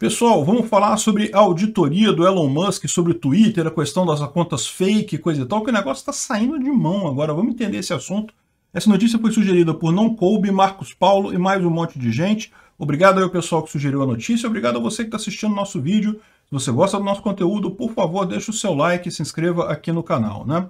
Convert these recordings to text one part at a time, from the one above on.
Pessoal, vamos falar sobre a auditoria do Elon Musk, sobre o Twitter, a questão das contas fake, coisa e tal, que o negócio está saindo de mão agora. Vamos entender esse assunto. Essa notícia foi sugerida por Não Coube, Marcos Paulo e mais um monte de gente. Obrigado ao pessoal que sugeriu a notícia, obrigado a você que está assistindo nosso vídeo. Se você gosta do nosso conteúdo, por favor, deixe o seu like e se inscreva aqui no canal, né?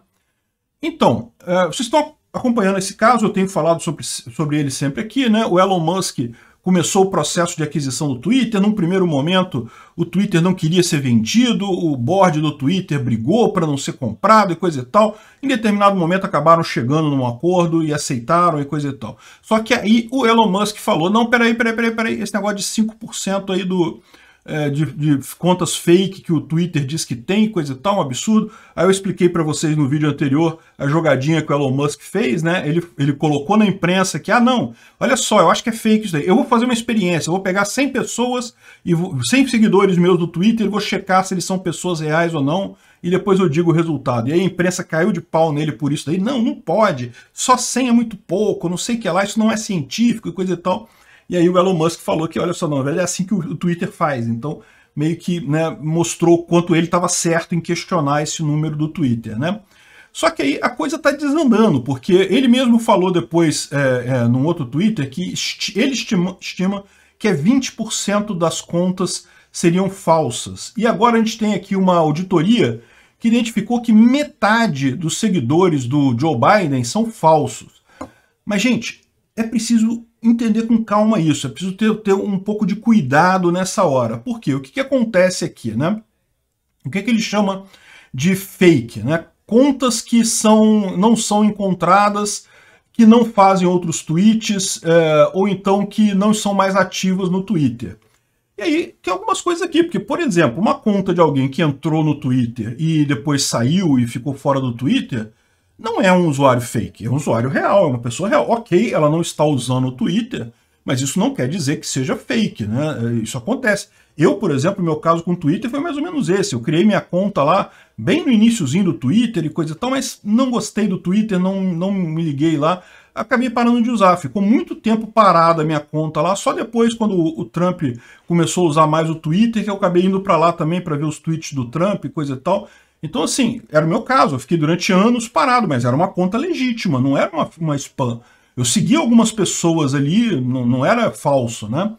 Então, eh, vocês estão acompanhando esse caso, eu tenho falado sobre, sobre ele sempre aqui, né? O Elon Musk começou o processo de aquisição do Twitter. Num primeiro momento, o Twitter não queria ser vendido, o board do Twitter brigou para não ser comprado e coisa e tal. Em determinado momento, acabaram chegando num acordo e aceitaram e coisa e tal. Só que aí o Elon Musk falou: não, peraí, peraí, peraí, peraí, esse negócio de 5% aí do é, de, de, contas fake que o Twitter diz que tem, coisa e tal, um absurdo. Aí eu expliquei para vocês no vídeo anterior a jogadinha que o Elon Musk fez, né? Ele, ele colocou na imprensa que, ah, não, olha só, eu acho que é fake isso daí. Eu vou fazer uma experiência, eu vou pegar 100 pessoas, e vou, 100 seguidores meus do Twitter, vou checar se eles são pessoas reais ou não, e depois eu digo o resultado. E aí a imprensa caiu de pau nele por isso daí. Não, não pode, só 100 é muito pouco, não sei o que lá, isso não é científico e coisa e tal. E aí o Elon Musk falou que, olha só, não, velho, é assim que o Twitter faz. Então, meio que né, mostrou quanto ele estava certo em questionar esse número do Twitter, né? Só que aí a coisa está desandando, porque ele mesmo falou depois é, é, num outro Twitter que esti ele estima, estima que é 20% das contas seriam falsas. E agora a gente tem aqui uma auditoria que identificou que metade dos seguidores do Joe Biden são falsos. Mas, gente, é preciso entender com calma isso, é preciso ter, ter um pouco de cuidado nessa hora. Por quê? O que, que acontece aqui, né? O que, que ele chama de fake, né? Contas que são, não são encontradas, que não fazem outros tweets, é, ou então que não são mais ativas no Twitter. E aí tem algumas coisas aqui, porque, por exemplo, uma conta de alguém que entrou no Twitter e depois saiu e ficou fora do Twitter, não é um usuário fake, é um usuário real, é uma pessoa real. Ok, ela não está usando o Twitter, mas isso não quer dizer que seja fake, né? É, isso acontece. Eu, por exemplo, meu caso com o Twitter foi mais ou menos esse. Eu criei minha conta lá bem no iníciozinho do Twitter e coisa e tal, mas não gostei do Twitter, não, não me liguei lá. Acabei parando de usar. Ficou muito tempo parada a minha conta lá. Só depois, quando o, Trump começou a usar mais o Twitter, que eu acabei indo para lá também para ver os tweets do Trump e coisa e tal. Então, assim, era o meu caso. Eu fiquei durante anos parado, mas era uma conta legítima, não era uma, uma spam. Eu segui algumas pessoas ali, não, não era falso, né?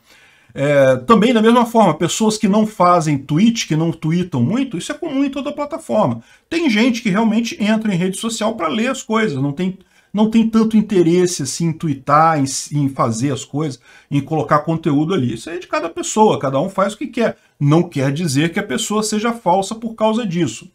É, também da mesma forma, pessoas que não fazem tweet, que não tweetam muito, isso é comum em toda a plataforma. Tem gente que realmente entra em rede social para ler as coisas, não tem, não tem tanto interesse assim, em tweetar, em, em fazer as coisas, em colocar conteúdo ali. Isso é de cada pessoa, cada um faz o que quer não quer dizer que a pessoa seja falsa por causa disso.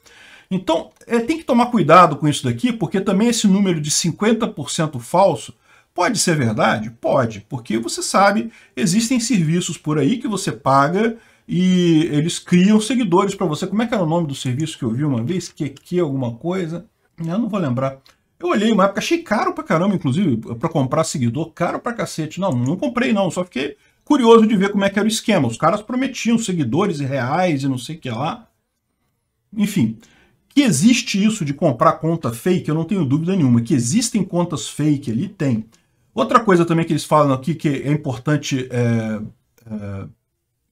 Então, é, tem que tomar cuidado com isso daqui, porque também esse número de 50% falso pode ser verdade? Pode, porque você sabe, existem serviços por aí que você paga e eles criam seguidores para você. Como é que era o nome do serviço que eu vi uma vez? Que que alguma coisa? Eu não vou lembrar. Eu olhei uma época, achei caro pra caramba, inclusive, para comprar seguidor, caro pra cacete. Não, não comprei não, só fiquei curioso de ver como é que era o esquema. Os caras prometiam seguidores e reais e não sei o que lá. Enfim, que existe isso de comprar conta fake, eu não tenho dúvida nenhuma. Que existem contas fake ali, tem. Outra coisa também que eles falam aqui que é importante é, é,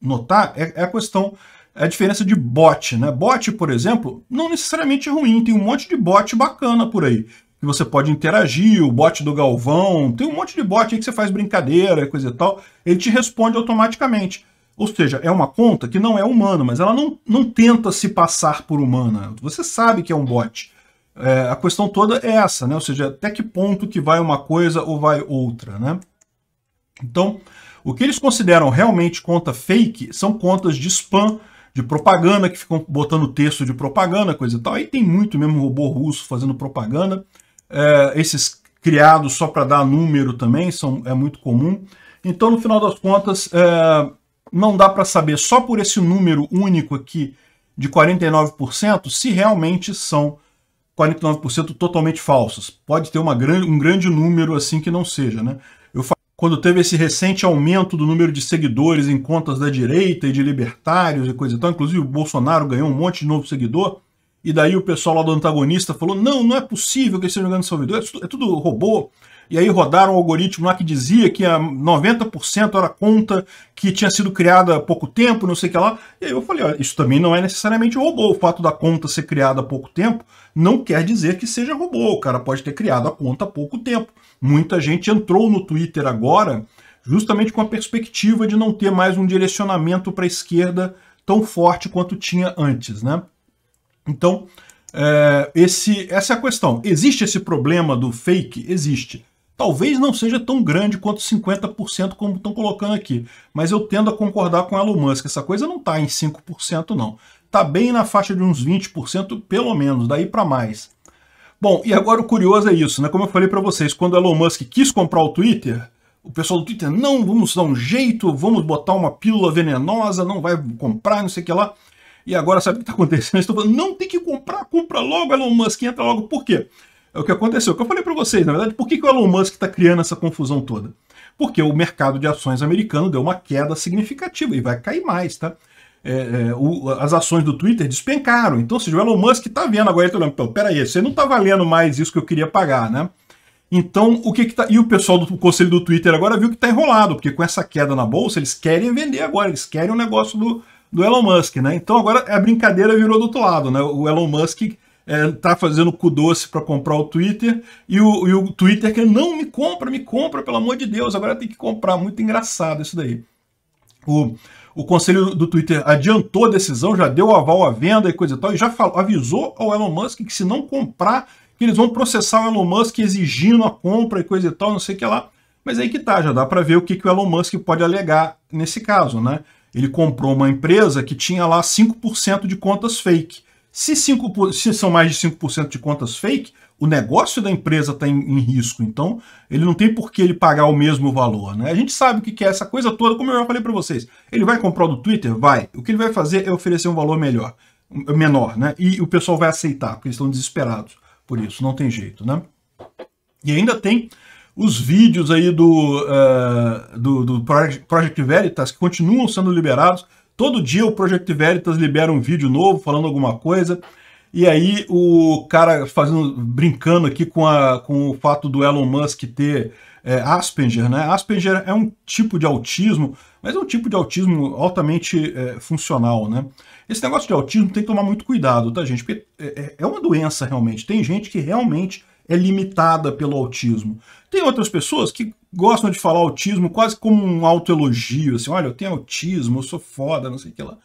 notar é, é a questão é a diferença de bot, né? Bot, por exemplo, não necessariamente é ruim, tem um monte de bot bacana por aí que você pode interagir, o bot do Galvão, tem um monte de bot aí que você faz brincadeira, coisa e tal, ele te responde automaticamente. Ou seja, é uma conta que não é humana, mas ela não, não tenta se passar por humana. Você sabe que é um bot. É, a questão toda é essa, né? Ou seja, até que ponto que vai uma coisa ou vai outra, né? Então, o que eles consideram realmente conta fake são contas de spam, de propaganda, que ficam botando texto de propaganda, coisa e tal. Aí tem muito mesmo robô russo fazendo propaganda é, esses criados só para dar número também, são, é muito comum. Então, no final das contas, é, não dá para saber só por esse número único aqui de 49% se realmente são 49% totalmente falsos. Pode ter uma grande, um grande número assim que não seja, né? Eu quando teve esse recente aumento do número de seguidores em contas da direita e de libertários e coisa e tal, inclusive o Bolsonaro ganhou um monte de novo seguidor, e daí o pessoal lá do antagonista falou: não, não é possível que eles estejam jogando em Salvador, é tudo, é tudo robô. E aí rodaram um algoritmo lá que dizia que a 90% era conta que tinha sido criada há pouco tempo, não sei o que lá. E aí eu falei, isso também não é necessariamente robô. O fato da conta ser criada há pouco tempo não quer dizer que seja robô. O cara pode ter criado a conta há pouco tempo. Muita gente entrou no Twitter agora justamente com a perspectiva de não ter mais um direcionamento para a esquerda tão forte quanto tinha antes, né? Então, é, esse, essa é a questão. Existe esse problema do fake? Existe. Talvez não seja tão grande quanto 50% como estão colocando aqui, mas eu tendo a concordar com Elon Musk. Essa coisa não está em 5%, não. Está bem na faixa de uns 20%, pelo menos, daí para mais. Bom, e agora o curioso é isso, né? Como eu falei para vocês, quando Elon Musk quis comprar o Twitter, o pessoal do Twitter, não, vamos dar um jeito, vamos botar uma pílula venenosa, não vai comprar, não sei o que lá. E agora sabe o que está acontecendo? Estou falando, não tem que comprar, compra logo, Elon Musk, entra logo. Por quê? É o que aconteceu. É o que eu falei para vocês, na verdade, por que, que o Elon Musk está criando essa confusão toda? Porque o mercado de ações americano deu uma queda significativa e vai cair mais, tá? É, é, o, as ações do Twitter despencaram. Então, se o Elon Musk está vendo agora, ele está olhando, peraí, você não está valendo mais isso que eu queria pagar, né? Então, o que que tá... E o pessoal do conselho do Twitter agora viu que está enrolado, porque com essa queda na bolsa, eles querem vender agora, eles querem o um negócio do, do Elon Musk, né? Então agora a brincadeira virou do outro lado, né? O Elon Musk é, tá fazendo cu doce para comprar o Twitter e o, e o Twitter quer não me compra, me compra, pelo amor de Deus, agora tem que comprar. Muito engraçado isso daí. O, o conselho do Twitter adiantou a decisão, já deu aval à venda e coisa e tal, e já falou, avisou ao Elon Musk que se não comprar, que eles vão processar o Elon Musk exigindo a compra e coisa e tal, não sei o que lá. Mas aí que tá, já dá para ver o que, que o Elon Musk pode alegar nesse caso, né? Ele comprou uma empresa que tinha lá 5% de contas fake. Se, 5, se são mais de 5% de contas fake, o negócio da empresa está em, em, risco. Então, ele não tem por que ele pagar o mesmo valor. Né? A gente sabe o que é essa coisa toda, como eu já falei para vocês. Ele vai comprar do Twitter? Vai. O que ele vai fazer é oferecer um valor melhor, menor, né? E o pessoal vai aceitar, porque eles estão desesperados por isso. Não tem jeito, né? E ainda tem os vídeos aí do, uh, do, do Project Veritas que continuam sendo liberados. Todo dia o Project Veritas libera um vídeo novo falando alguma coisa. E aí o cara fazendo, brincando aqui com, a, com o fato do Elon Musk ter é, Asperger, né? Asperger é um tipo de autismo, mas é um tipo de autismo altamente é, funcional, né? Esse negócio de autismo tem que tomar muito cuidado, tá, gente? Porque é, é uma doença realmente. Tem gente que realmente é limitada pelo autismo. Tem outras pessoas que gostam de falar autismo quase como um autoelogio, assim, olha, eu tenho autismo, eu sou foda, não sei o que lá.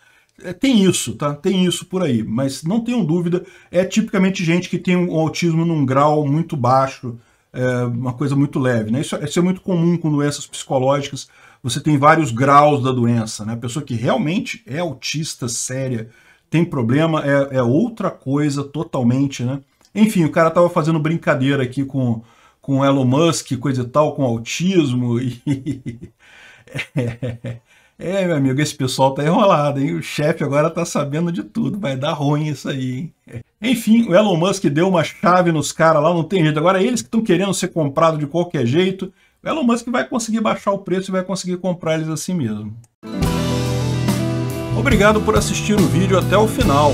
É, tem isso, tá? Tem isso por aí, mas não tenham dúvida, é tipicamente gente que tem um autismo num grau muito baixo, é, uma coisa muito leve, né? Isso, é, isso é muito comum com doenças psicológicas, você tem vários graus da doença, né? A pessoa que realmente é autista séria, tem problema, é, é outra coisa totalmente, né? Enfim, o cara tava fazendo brincadeira aqui com, com Elon Musk, coisa e tal, com autismo. E... É, é, meu amigo, esse pessoal tá enrolado, hein? O chefe agora tá sabendo de tudo, vai dar ruim isso aí, hein? Enfim, o Elon Musk deu uma chave nos caras lá, não tem jeito. Agora eles que estão querendo ser comprados de qualquer jeito, o Elon Musk vai conseguir baixar o preço e vai conseguir comprar eles assim mesmo. Obrigado por assistir o vídeo até o final.